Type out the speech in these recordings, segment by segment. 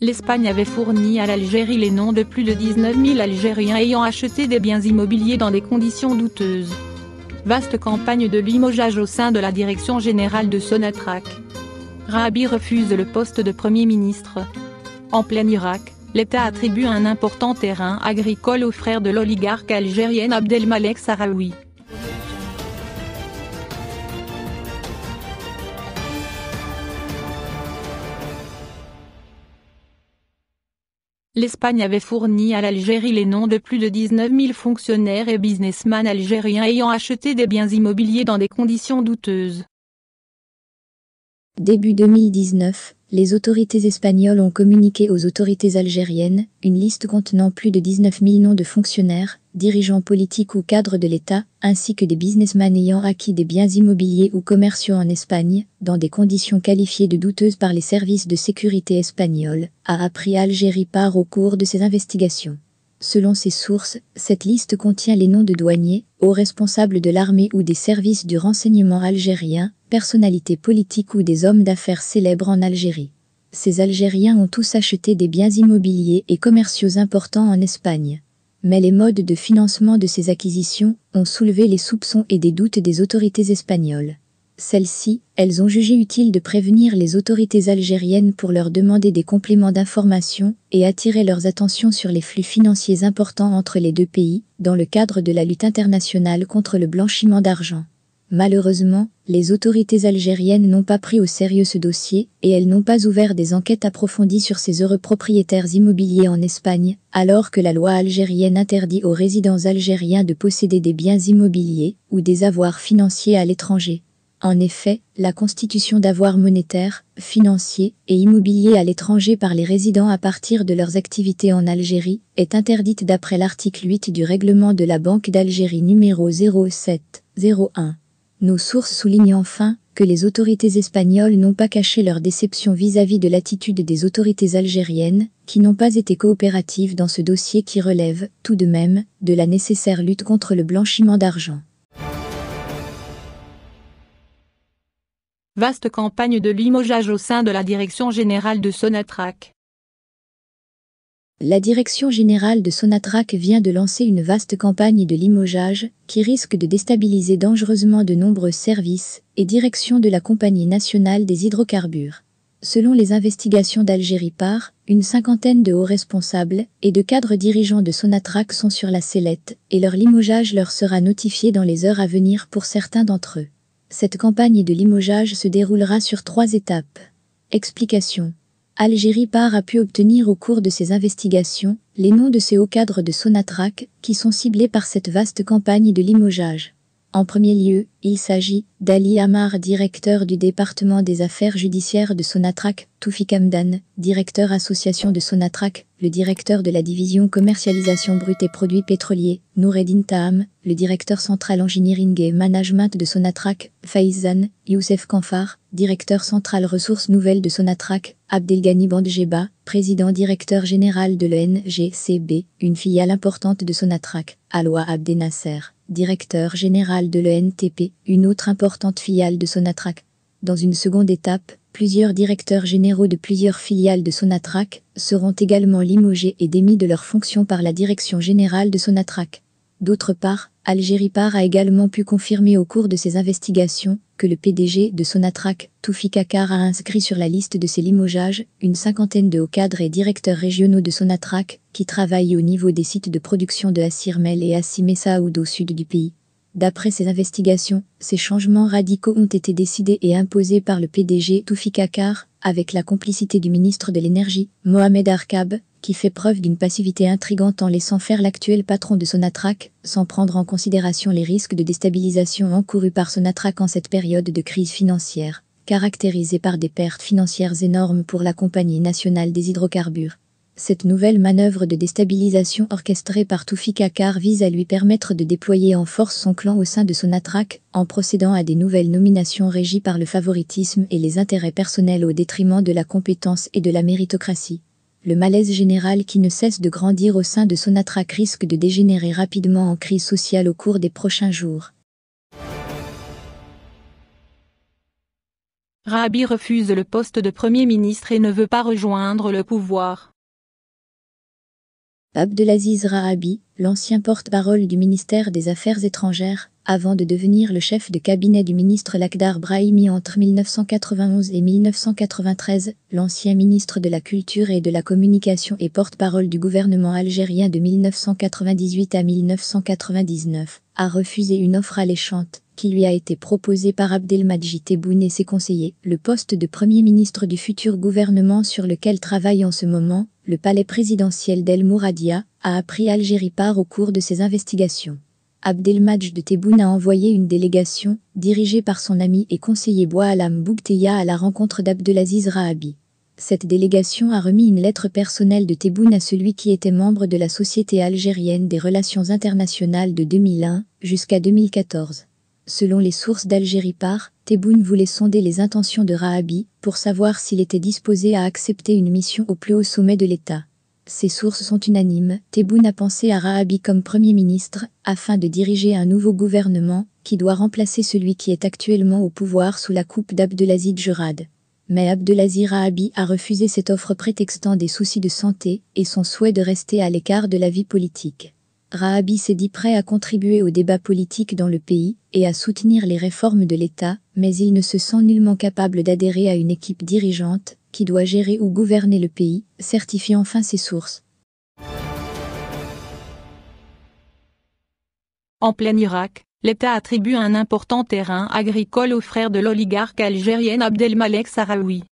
l'Espagne avait fourni à l'Algérie les noms de plus de 19 000 Algériens ayant acheté des biens immobiliers dans des conditions douteuses. Vaste campagne de limogeage au sein de la direction générale de Sonatrach. Rabi refuse le poste de Premier ministre. En plein Irak, l'État attribue un important terrain agricole aux frères de l'oligarque algérienne Abdelmalek Sarawi. l'Espagne avait fourni à l'Algérie les noms de plus de 19 000 fonctionnaires et businessmen algériens ayant acheté des biens immobiliers dans des conditions douteuses. Début 2019, les autorités espagnoles ont communiqué aux autorités algériennes une liste contenant plus de 19 000 noms de fonctionnaires, dirigeants politiques ou cadres de l'État, ainsi que des businessmen ayant acquis des biens immobiliers ou commerciaux en Espagne, dans des conditions qualifiées de douteuses par les services de sécurité espagnols, a appris Algérie part au cours de ses investigations. Selon ses sources, cette liste contient les noms de douaniers, hauts responsables de l'armée ou des services du renseignement algérien, personnalités politiques ou des hommes d'affaires célèbres en Algérie. Ces Algériens ont tous acheté des biens immobiliers et commerciaux importants en Espagne. Mais les modes de financement de ces acquisitions ont soulevé les soupçons et des doutes des autorités espagnoles. Celles-ci, elles ont jugé utile de prévenir les autorités algériennes pour leur demander des compléments d'information et attirer leurs attentions sur les flux financiers importants entre les deux pays dans le cadre de la lutte internationale contre le blanchiment d'argent. Malheureusement, les autorités algériennes n'ont pas pris au sérieux ce dossier et elles n'ont pas ouvert des enquêtes approfondies sur ces heureux propriétaires immobiliers en Espagne, alors que la loi algérienne interdit aux résidents algériens de posséder des biens immobiliers ou des avoirs financiers à l'étranger. En effet, la constitution d'avoirs monétaires, financiers et immobiliers à l'étranger par les résidents à partir de leurs activités en Algérie est interdite d'après l'article 8 du règlement de la Banque d'Algérie numéro 07 01. Nos sources soulignent enfin que les autorités espagnoles n'ont pas caché leur déception vis-à-vis de l'attitude des autorités algériennes, qui n'ont pas été coopératives dans ce dossier qui relève, tout de même, de la nécessaire lutte contre le blanchiment d'argent. Vaste campagne de limogeage au sein de la direction générale de Sonatrach. La direction générale de Sonatrach vient de lancer une vaste campagne de limogeage qui risque de déstabiliser dangereusement de nombreux services et directions de la Compagnie nationale des hydrocarbures. Selon les investigations d'Algérie par, une cinquantaine de hauts responsables et de cadres dirigeants de Sonatrach sont sur la sellette et leur limogeage leur sera notifié dans les heures à venir pour certains d'entre eux. Cette campagne de limogeage se déroulera sur trois étapes. Explication Algérie part a pu obtenir au cours de ses investigations les noms de ces hauts cadres de Sonatrach qui sont ciblés par cette vaste campagne de limogeage. En premier lieu, il s'agit d'Ali Amar, directeur du département des affaires judiciaires de Sonatrach, Toufik Kamdan, directeur association de Sonatrach, le directeur de la division commercialisation brute et produits pétroliers, Noureddin Taham, le directeur central engineering et management de Sonatrach, Faizan, Youssef Kanfar, directeur central ressources nouvelles de Sonatrach, Abdelgani Bandjeba, président directeur général de l'ENGCB, une filiale importante de Sonatrach, Aloua Abdenasser directeur général de l'ENTP, une autre importante filiale de Sonatrach. Dans une seconde étape, plusieurs directeurs généraux de plusieurs filiales de Sonatrach seront également limogés et démis de leurs fonctions par la direction générale de Sonatrach. D'autre part, Algérie Par a également pu confirmer au cours de ses investigations que le PDG de Sonatrach, Toufi Kakar a inscrit sur la liste de ses limogeages une cinquantaine de hauts cadres et directeurs régionaux de Sonatrach qui travaillent au niveau des sites de production de Assirmel et Assimé au sud du pays. D'après ses investigations, ces changements radicaux ont été décidés et imposés par le PDG Toufi Kakar, avec la complicité du ministre de l'Énergie, Mohamed Arkab, qui fait preuve d'une passivité intrigante en laissant faire l'actuel patron de Sonatrach, sans prendre en considération les risques de déstabilisation encourus par Sonatrach en cette période de crise financière, caractérisée par des pertes financières énormes pour la Compagnie nationale des hydrocarbures. Cette nouvelle manœuvre de déstabilisation orchestrée par Toufi Kakar vise à lui permettre de déployer en force son clan au sein de Sonatrach, en procédant à des nouvelles nominations régies par le favoritisme et les intérêts personnels au détriment de la compétence et de la méritocratie le malaise général qui ne cesse de grandir au sein de Sonatrach risque de dégénérer rapidement en crise sociale au cours des prochains jours. Rabi refuse le poste de Premier ministre et ne veut pas rejoindre le pouvoir. Abdelaziz Rahabi, l'ancien porte-parole du ministère des Affaires étrangères, avant de devenir le chef de cabinet du ministre Lakhdar Brahimi entre 1991 et 1993, l'ancien ministre de la Culture et de la Communication et porte-parole du gouvernement algérien de 1998 à 1999, a refusé une offre alléchante qui lui a été proposée par Abdelmadjid Tebboune et ses conseillers. Le poste de Premier ministre du futur gouvernement sur lequel travaille en ce moment le palais présidentiel d'El Mouradia, a appris Algérie part au cours de ses investigations. Abdelmadj de Tebboune a envoyé une délégation, dirigée par son ami et conseiller Boalam Boukteya à la rencontre d'Abdelaziz Rahabi. Cette délégation a remis une lettre personnelle de Tebboune à celui qui était membre de la Société algérienne des relations internationales de 2001 jusqu'à 2014. Selon les sources d'Algérie par, Tebboune voulait sonder les intentions de Rahabi pour savoir s'il était disposé à accepter une mission au plus haut sommet de l'État. Ces sources sont unanimes, Tebboune a pensé à Rahabi comme Premier ministre afin de diriger un nouveau gouvernement qui doit remplacer celui qui est actuellement au pouvoir sous la coupe d'Abdelaziz Jurad. Mais Abdelaziz Rahabi a refusé cette offre prétextant des soucis de santé et son souhait de rester à l'écart de la vie politique. Rahabi s'est dit prêt à contribuer au débat politique dans le pays et à soutenir les réformes de l'État, mais il ne se sent nullement capable d'adhérer à une équipe dirigeante qui doit gérer ou gouverner le pays, certifiant enfin ses sources. En plein Irak, l'État attribue un important terrain agricole aux frères de l'oligarque algérien Abdelmalek Sarawi.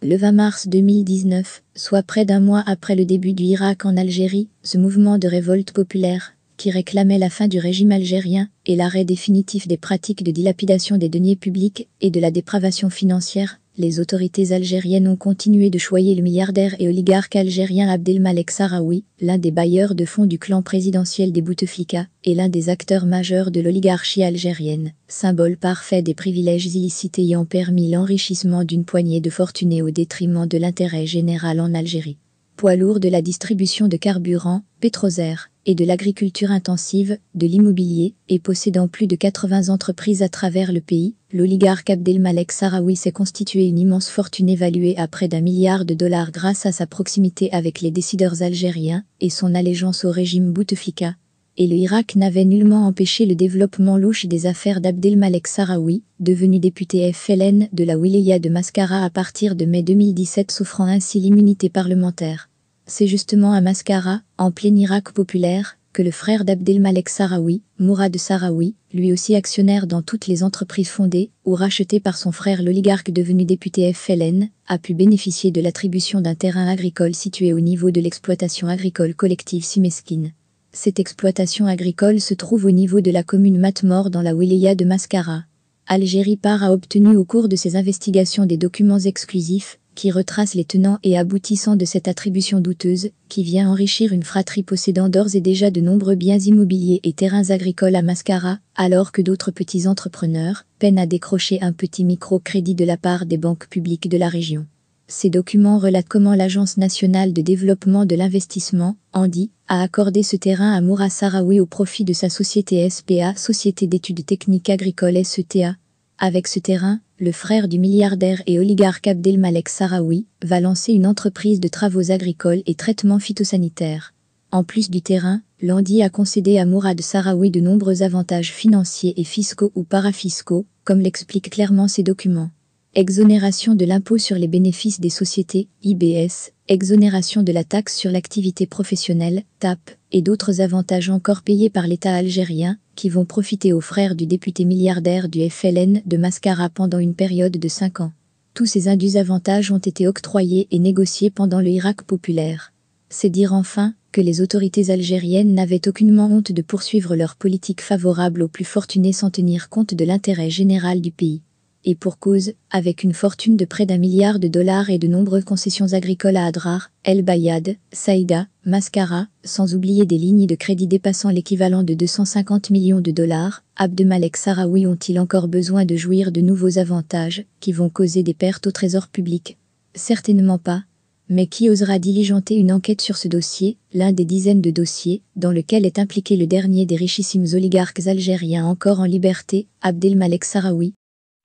Le 20 mars 2019, soit près d'un mois après le début du Irak en Algérie, ce mouvement de révolte populaire, qui réclamait la fin du régime algérien et l'arrêt définitif des pratiques de dilapidation des deniers publics et de la dépravation financière, les autorités algériennes ont continué de choyer le milliardaire et oligarque algérien Abdelmalek Sarraoui, l'un des bailleurs de fonds du clan présidentiel des Bouteflika et l'un des acteurs majeurs de l'oligarchie algérienne, symbole parfait des privilèges illicites ayant permis l'enrichissement d'une poignée de fortunés au détriment de l'intérêt général en Algérie poids lourd de la distribution de carburant, pétrosère, et de l'agriculture intensive, de l'immobilier, et possédant plus de 80 entreprises à travers le pays, l'oligarque Abdelmalek Sarawi s'est constitué une immense fortune évaluée à près d'un milliard de dollars grâce à sa proximité avec les décideurs algériens et son allégeance au régime Bouteflika, et le Irak n'avait nullement empêché le développement louche des affaires d'Abdelmalek Sarawi, devenu député FLN de la Wilaya de Mascara à partir de mai 2017 souffrant ainsi l'immunité parlementaire. C'est justement à Mascara, en plein Irak populaire, que le frère d'Abdelmalek Sarawi, Mourad Sarawi, lui aussi actionnaire dans toutes les entreprises fondées ou rachetées par son frère l'oligarque devenu député FLN, a pu bénéficier de l'attribution d'un terrain agricole situé au niveau de l'exploitation agricole collective Simeskine. Cette exploitation agricole se trouve au niveau de la commune Matmor dans la wilaya de Mascara. Algérie Par a obtenu au cours de ses investigations des documents exclusifs qui retracent les tenants et aboutissants de cette attribution douteuse qui vient enrichir une fratrie possédant d'ores et déjà de nombreux biens immobiliers et terrains agricoles à Mascara, alors que d'autres petits entrepreneurs peinent à décrocher un petit microcrédit de la part des banques publiques de la région. Ces documents relatent comment l'Agence nationale de développement de l'investissement, Andy, a accordé ce terrain à Moura Sarawi au profit de sa société SPA, Société d'études techniques agricoles SETA. Avec ce terrain, le frère du milliardaire et oligarque Abdelmalek Sarawi va lancer une entreprise de travaux agricoles et traitements phytosanitaires. En plus du terrain, l'Andy a concédé à Mourad Sarawi de nombreux avantages financiers et fiscaux ou parafiscaux, comme l'expliquent clairement ces documents exonération de l'impôt sur les bénéfices des sociétés, IBS, exonération de la taxe sur l'activité professionnelle, TAP, et d'autres avantages encore payés par l'État algérien, qui vont profiter aux frères du député milliardaire du FLN de Mascara pendant une période de 5 ans. Tous ces indus avantages ont été octroyés et négociés pendant le Irak populaire. C'est dire enfin que les autorités algériennes n'avaient aucunement honte de poursuivre leur politique favorable aux plus fortunés sans tenir compte de l'intérêt général du pays et pour cause, avec une fortune de près d'un milliard de dollars et de nombreuses concessions agricoles à Adrar, El Bayad, Saïda, Mascara, sans oublier des lignes de crédit dépassant l'équivalent de 250 millions de dollars, Abdelmalek Sarawi ont-ils encore besoin de jouir de nouveaux avantages qui vont causer des pertes au trésor public Certainement pas. Mais qui osera diligenter une enquête sur ce dossier, l'un des dizaines de dossiers, dans lequel est impliqué le dernier des richissimes oligarques algériens encore en liberté, Abdelmalek Sarawi,